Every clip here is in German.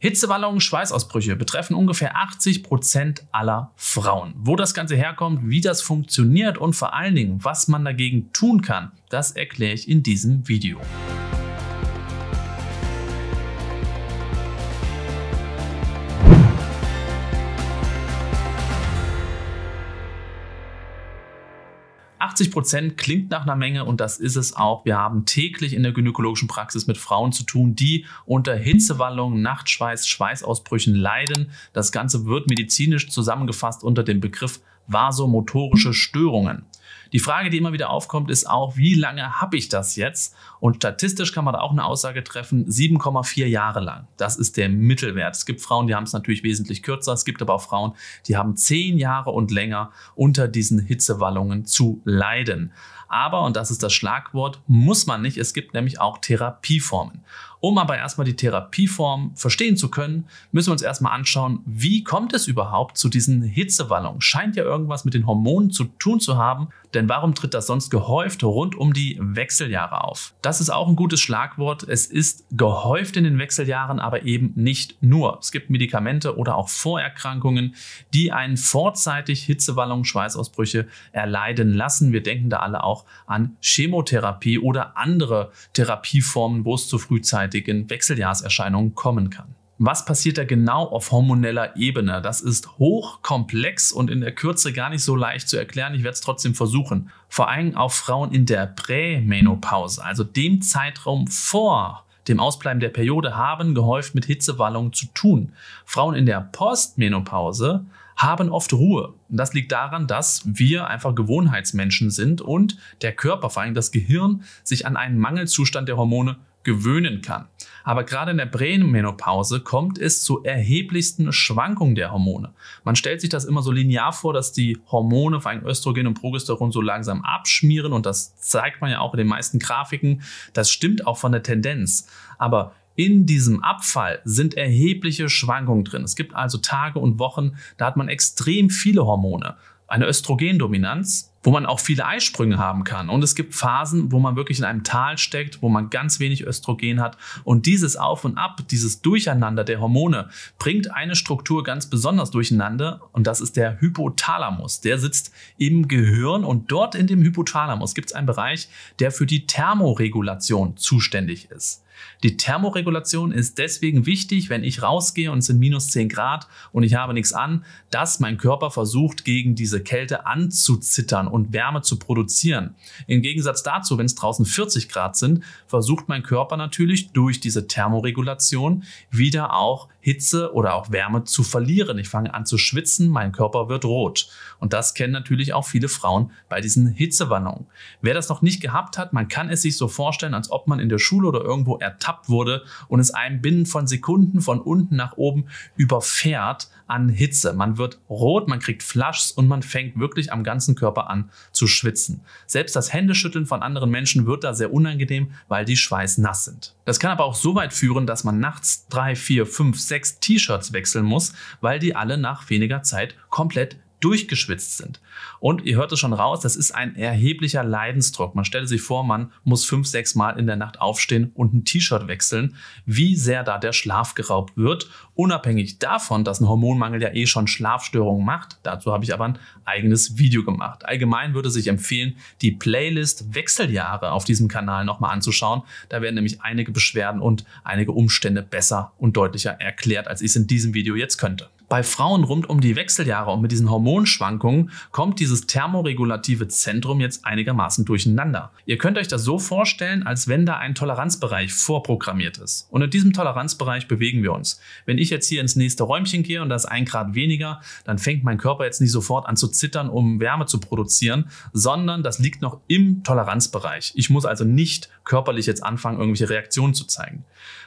Hitzewallungen, Schweißausbrüche betreffen ungefähr 80% Prozent aller Frauen. Wo das Ganze herkommt, wie das funktioniert und vor allen Dingen, was man dagegen tun kann, das erkläre ich in diesem Video. 80 Prozent klingt nach einer Menge und das ist es auch. Wir haben täglich in der gynäkologischen Praxis mit Frauen zu tun, die unter Hitzewallungen, Nachtschweiß, Schweißausbrüchen leiden. Das Ganze wird medizinisch zusammengefasst unter dem Begriff vasomotorische Störungen. Die Frage, die immer wieder aufkommt, ist auch, wie lange habe ich das jetzt? Und statistisch kann man da auch eine Aussage treffen, 7,4 Jahre lang. Das ist der Mittelwert. Es gibt Frauen, die haben es natürlich wesentlich kürzer. Es gibt aber auch Frauen, die haben 10 Jahre und länger unter diesen Hitzewallungen zu leiden. Aber, und das ist das Schlagwort, muss man nicht. Es gibt nämlich auch Therapieformen. Um aber erstmal die Therapieform verstehen zu können, müssen wir uns erstmal anschauen, wie kommt es überhaupt zu diesen Hitzewallungen? Scheint ja irgendwas mit den Hormonen zu tun zu haben, denn warum tritt das sonst gehäuft rund um die Wechseljahre auf? Das ist auch ein gutes Schlagwort. Es ist gehäuft in den Wechseljahren, aber eben nicht nur. Es gibt Medikamente oder auch Vorerkrankungen, die einen vorzeitig Hitzewallungen, Schweißausbrüche erleiden lassen. Wir denken da alle auch an Chemotherapie oder andere Therapieformen, wo es zu frühzeitig frühzeitigen Wechseljahrserscheinungen kommen kann. Was passiert da genau auf hormoneller Ebene? Das ist hochkomplex und in der Kürze gar nicht so leicht zu erklären. Ich werde es trotzdem versuchen. Vor allem auch Frauen in der Prämenopause, also dem Zeitraum vor dem Ausbleiben der Periode, haben gehäuft mit Hitzewallungen zu tun. Frauen in der Postmenopause haben oft Ruhe. Und das liegt daran, dass wir einfach Gewohnheitsmenschen sind und der Körper, vor allem das Gehirn, sich an einen Mangelzustand der Hormone gewöhnen kann. Aber gerade in der Prämenopause kommt es zu erheblichsten Schwankungen der Hormone. Man stellt sich das immer so linear vor, dass die Hormone, vor allem Östrogen und Progesteron, so langsam abschmieren und das zeigt man ja auch in den meisten Grafiken. Das stimmt auch von der Tendenz. Aber in diesem Abfall sind erhebliche Schwankungen drin. Es gibt also Tage und Wochen, da hat man extrem viele Hormone. Eine Östrogendominanz, wo man auch viele Eisprünge haben kann. Und es gibt Phasen, wo man wirklich in einem Tal steckt, wo man ganz wenig Östrogen hat. Und dieses Auf und Ab, dieses Durcheinander der Hormone bringt eine Struktur ganz besonders durcheinander. Und das ist der Hypothalamus. Der sitzt im Gehirn und dort in dem Hypothalamus gibt es einen Bereich, der für die Thermoregulation zuständig ist. Die Thermoregulation ist deswegen wichtig, wenn ich rausgehe und es sind minus 10 Grad und ich habe nichts an, dass mein Körper versucht, gegen diese Kälte anzuzittern und Wärme zu produzieren. Im Gegensatz dazu, wenn es draußen 40 Grad sind, versucht mein Körper natürlich durch diese Thermoregulation wieder auch Hitze oder auch Wärme zu verlieren. Ich fange an zu schwitzen, mein Körper wird rot. Und das kennen natürlich auch viele Frauen bei diesen Hitzewallungen. Wer das noch nicht gehabt hat, man kann es sich so vorstellen, als ob man in der Schule oder irgendwo ertappt wurde und es einem binnen von Sekunden von unten nach oben überfährt an Hitze. Man wird rot, man kriegt Flaschs und man fängt wirklich am ganzen Körper an zu schwitzen. Selbst das Händeschütteln von anderen Menschen wird da sehr unangenehm, weil die schweißnass sind. Das kann aber auch so weit führen, dass man nachts drei, vier, fünf, sechs sechs T-Shirts wechseln muss, weil die alle nach weniger Zeit komplett durchgeschwitzt sind. Und ihr hört es schon raus, das ist ein erheblicher Leidensdruck. Man stelle sich vor, man muss fünf, sechs Mal in der Nacht aufstehen und ein T-Shirt wechseln, wie sehr da der Schlaf geraubt wird. Unabhängig davon, dass ein Hormonmangel ja eh schon Schlafstörungen macht. Dazu habe ich aber ein eigenes Video gemacht. Allgemein würde sich empfehlen, die Playlist Wechseljahre auf diesem Kanal nochmal anzuschauen. Da werden nämlich einige Beschwerden und einige Umstände besser und deutlicher erklärt, als ich es in diesem Video jetzt könnte. Bei Frauen rund um die Wechseljahre und mit diesen Hormonschwankungen kommt dieses thermoregulative Zentrum jetzt einigermaßen durcheinander. Ihr könnt euch das so vorstellen, als wenn da ein Toleranzbereich vorprogrammiert ist. Und in diesem Toleranzbereich bewegen wir uns. Wenn ich jetzt hier ins nächste Räumchen gehe und da ist ein Grad weniger, dann fängt mein Körper jetzt nicht sofort an zu zittern, um Wärme zu produzieren, sondern das liegt noch im Toleranzbereich. Ich muss also nicht körperlich jetzt anfangen, irgendwelche Reaktionen zu zeigen.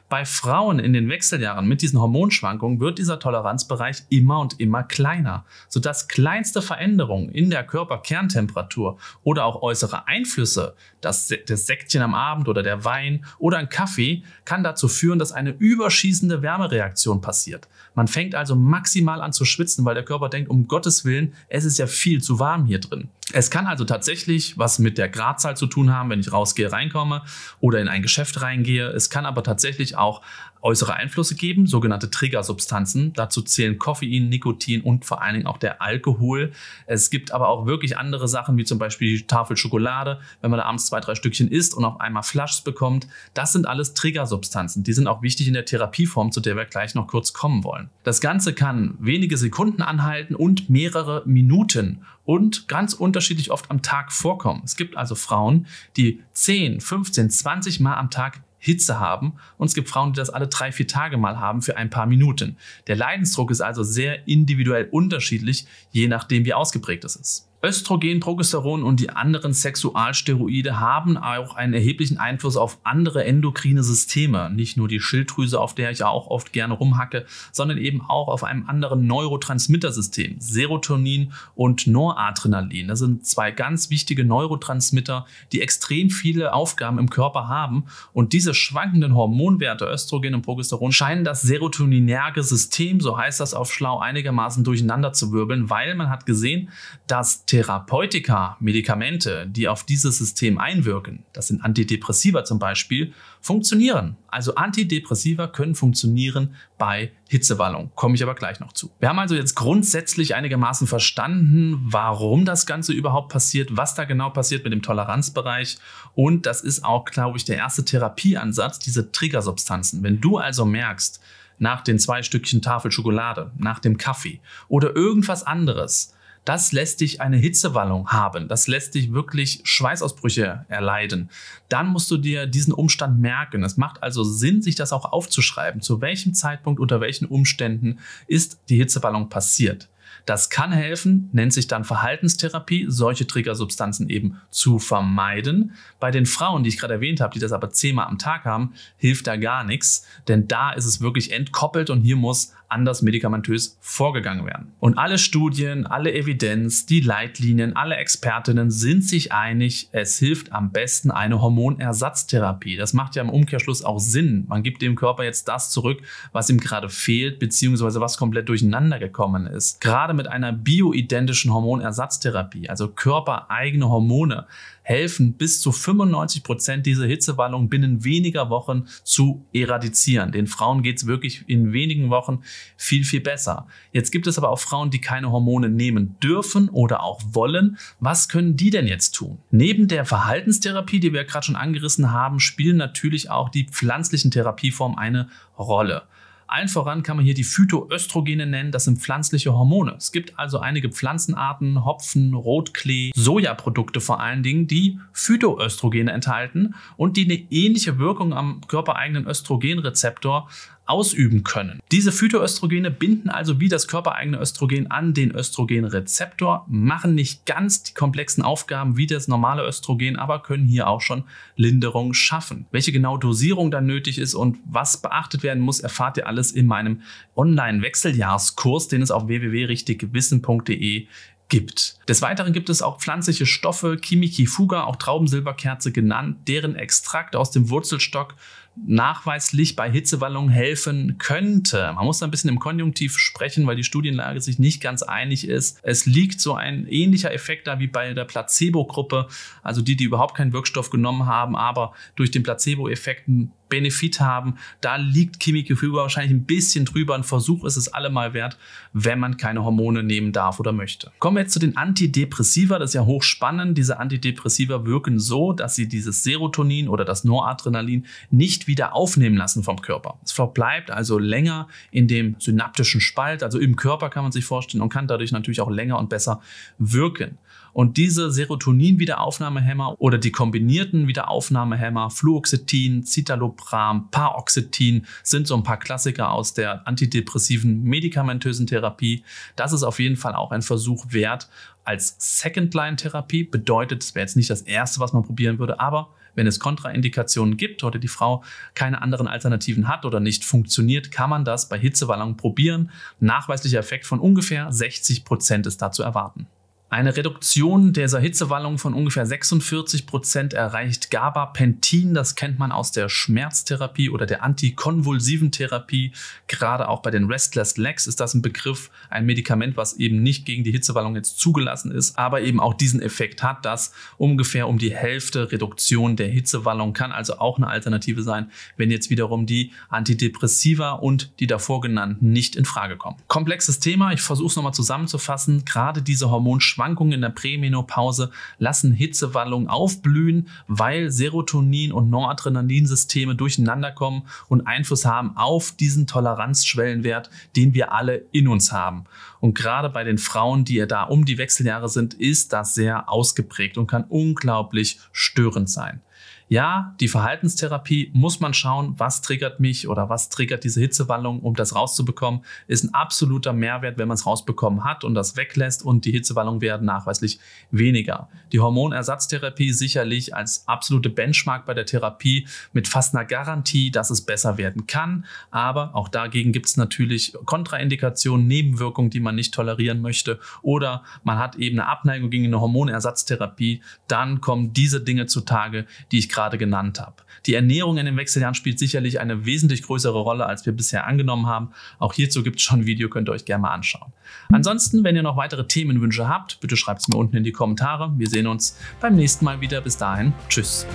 Bei Frauen in den Wechseljahren mit diesen Hormonschwankungen wird dieser Toleranzbereich Bereich immer und immer kleiner, sodass kleinste Veränderungen in der Körperkerntemperatur oder auch äußere Einflüsse, das, das Säckchen am Abend oder der Wein oder ein Kaffee, kann dazu führen, dass eine überschießende Wärmereaktion passiert. Man fängt also maximal an zu schwitzen, weil der Körper denkt, um Gottes Willen, es ist ja viel zu warm hier drin. Es kann also tatsächlich was mit der Gradzahl zu tun haben, wenn ich rausgehe, reinkomme oder in ein Geschäft reingehe. Es kann aber tatsächlich auch äußere Einflüsse geben, sogenannte Triggersubstanzen. Dazu zählen Koffein, Nikotin und vor allen Dingen auch der Alkohol. Es gibt aber auch wirklich andere Sachen, wie zum Beispiel die Tafel Schokolade, wenn man da abends zwei, drei Stückchen isst und auf einmal Flaschs bekommt. Das sind alles Triggersubstanzen. Die sind auch wichtig in der Therapieform, zu der wir gleich noch kurz kommen wollen. Das Ganze kann wenige Sekunden anhalten und mehrere Minuten und ganz unterschiedlich oft am Tag vorkommen. Es gibt also Frauen, die 10, 15, 20 Mal am Tag Hitze haben und es gibt Frauen, die das alle drei, vier Tage mal haben für ein paar Minuten. Der Leidensdruck ist also sehr individuell unterschiedlich, je nachdem wie ausgeprägt es ist. Östrogen, Progesteron und die anderen Sexualsteroide haben auch einen erheblichen Einfluss auf andere endokrine Systeme. Nicht nur die Schilddrüse, auf der ich auch oft gerne rumhacke, sondern eben auch auf einem anderen Neurotransmittersystem. Serotonin und Noradrenalin. Das sind zwei ganz wichtige Neurotransmitter, die extrem viele Aufgaben im Körper haben. Und diese schwankenden Hormonwerte, Östrogen und Progesteron, scheinen das serotoninerge System, so heißt das auf schlau, einigermaßen durcheinander zu wirbeln, weil man hat gesehen, dass Therapeutika, Medikamente, die auf dieses System einwirken, das sind Antidepressiva zum Beispiel, funktionieren. Also Antidepressiva können funktionieren bei Hitzewallung. Komme ich aber gleich noch zu. Wir haben also jetzt grundsätzlich einigermaßen verstanden, warum das Ganze überhaupt passiert, was da genau passiert mit dem Toleranzbereich. Und das ist auch, glaube ich, der erste Therapieansatz, diese Triggersubstanzen. Wenn du also merkst, nach den zwei Stückchen Tafel Schokolade, nach dem Kaffee oder irgendwas anderes, das lässt dich eine Hitzewallung haben, das lässt dich wirklich Schweißausbrüche erleiden, dann musst du dir diesen Umstand merken. Es macht also Sinn, sich das auch aufzuschreiben, zu welchem Zeitpunkt, unter welchen Umständen ist die Hitzewallung passiert. Das kann helfen, nennt sich dann Verhaltenstherapie, solche Triggersubstanzen eben zu vermeiden. Bei den Frauen, die ich gerade erwähnt habe, die das aber zehnmal am Tag haben, hilft da gar nichts, denn da ist es wirklich entkoppelt und hier muss anders medikamentös vorgegangen werden. Und alle Studien, alle Evidenz, die Leitlinien, alle Expertinnen sind sich einig, es hilft am besten eine Hormonersatztherapie. Das macht ja im Umkehrschluss auch Sinn. Man gibt dem Körper jetzt das zurück, was ihm gerade fehlt, beziehungsweise was komplett durcheinander gekommen ist. Gerade gerade mit einer bioidentischen Hormonersatztherapie, also körpereigene Hormone, helfen bis zu 95 Prozent diese Hitzewallung binnen weniger Wochen zu eradizieren. Den Frauen geht es wirklich in wenigen Wochen viel, viel besser. Jetzt gibt es aber auch Frauen, die keine Hormone nehmen dürfen oder auch wollen. Was können die denn jetzt tun? Neben der Verhaltenstherapie, die wir gerade schon angerissen haben, spielen natürlich auch die pflanzlichen Therapieformen eine Rolle. Allen voran kann man hier die Phytoöstrogene nennen, das sind pflanzliche Hormone. Es gibt also einige Pflanzenarten, Hopfen, Rotklee, Sojaprodukte vor allen Dingen, die Phytoöstrogene enthalten und die eine ähnliche Wirkung am körpereigenen Östrogenrezeptor ausüben können. Diese Phytoöstrogene binden also wie das körpereigene Östrogen an den Östrogenrezeptor, machen nicht ganz die komplexen Aufgaben wie das normale Östrogen, aber können hier auch schon Linderung schaffen. Welche genau Dosierung dann nötig ist und was beachtet werden muss, erfahrt ihr alles in meinem Online-Wechseljahrskurs, den es auf www.richtiggewissen.de Gibt. Des Weiteren gibt es auch pflanzliche Stoffe, Kimiki fuga, auch Traubensilberkerze genannt, deren Extrakt aus dem Wurzelstock nachweislich bei Hitzewallungen helfen könnte. Man muss da ein bisschen im Konjunktiv sprechen, weil die Studienlage sich nicht ganz einig ist. Es liegt so ein ähnlicher Effekt da wie bei der Placebo-Gruppe, also die, die überhaupt keinen Wirkstoff genommen haben, aber durch den Placebo-Effekt Benefit haben. Da liegt Kimiko wahrscheinlich ein bisschen drüber. Ein Versuch ist es allemal wert, wenn man keine Hormone nehmen darf oder möchte. Kommen wir jetzt zu den Antidepressiva. Das ist ja hochspannend. Diese Antidepressiva wirken so, dass sie dieses Serotonin oder das Noradrenalin nicht wieder aufnehmen lassen vom Körper. Es verbleibt also länger in dem synaptischen Spalt, also im Körper kann man sich vorstellen und kann dadurch natürlich auch länger und besser wirken. Und diese Serotonin-Wiederaufnahmehämmer oder die kombinierten Wiederaufnahmehämmer, Fluoxetin, Citalopram, Paroxetin, sind so ein paar Klassiker aus der antidepressiven medikamentösen Therapie. Das ist auf jeden Fall auch ein Versuch wert als Second-Line-Therapie. Bedeutet, es wäre jetzt nicht das Erste, was man probieren würde, aber wenn es Kontraindikationen gibt oder die Frau keine anderen Alternativen hat oder nicht funktioniert, kann man das bei Hitzewallung probieren. Nachweislicher Effekt von ungefähr 60 Prozent ist da zu erwarten. Eine Reduktion dieser Hitzewallung von ungefähr 46 Prozent erreicht Gabapentin. Das kennt man aus der Schmerztherapie oder der antikonvulsiven Therapie. Gerade auch bei den Restless Legs ist das ein Begriff, ein Medikament, was eben nicht gegen die Hitzewallung jetzt zugelassen ist, aber eben auch diesen Effekt hat, Das ungefähr um die Hälfte Reduktion der Hitzewallung kann also auch eine Alternative sein, wenn jetzt wiederum die Antidepressiva und die davor genannten nicht in Frage kommen. Komplexes Thema. Ich versuche es nochmal zusammenzufassen. Gerade diese Hormonschwankungen Schwankungen in der Prämenopause lassen Hitzewallungen aufblühen, weil Serotonin- und Noradrenalinsysteme durcheinander kommen und Einfluss haben auf diesen Toleranzschwellenwert, den wir alle in uns haben. Und gerade bei den Frauen, die ja da um die Wechseljahre sind, ist das sehr ausgeprägt und kann unglaublich störend sein. Ja, die Verhaltenstherapie muss man schauen, was triggert mich oder was triggert diese Hitzewallung, um das rauszubekommen, ist ein absoluter Mehrwert, wenn man es rausbekommen hat und das weglässt und die Hitzewallung werden nachweislich weniger. Die Hormonersatztherapie sicherlich als absolute Benchmark bei der Therapie mit fast einer Garantie, dass es besser werden kann, aber auch dagegen gibt es natürlich Kontraindikationen, Nebenwirkungen, die man nicht tolerieren möchte oder man hat eben eine Abneigung gegen eine Hormonersatztherapie, dann kommen diese Dinge zutage, die ich gerade genannt habe. Die Ernährung in den Wechseljahren spielt sicherlich eine wesentlich größere Rolle, als wir bisher angenommen haben. Auch hierzu gibt es schon ein Video, könnt ihr euch gerne mal anschauen. Ansonsten, wenn ihr noch weitere Themenwünsche habt, bitte schreibt es mir unten in die Kommentare. Wir sehen uns beim nächsten Mal wieder. Bis dahin, tschüss.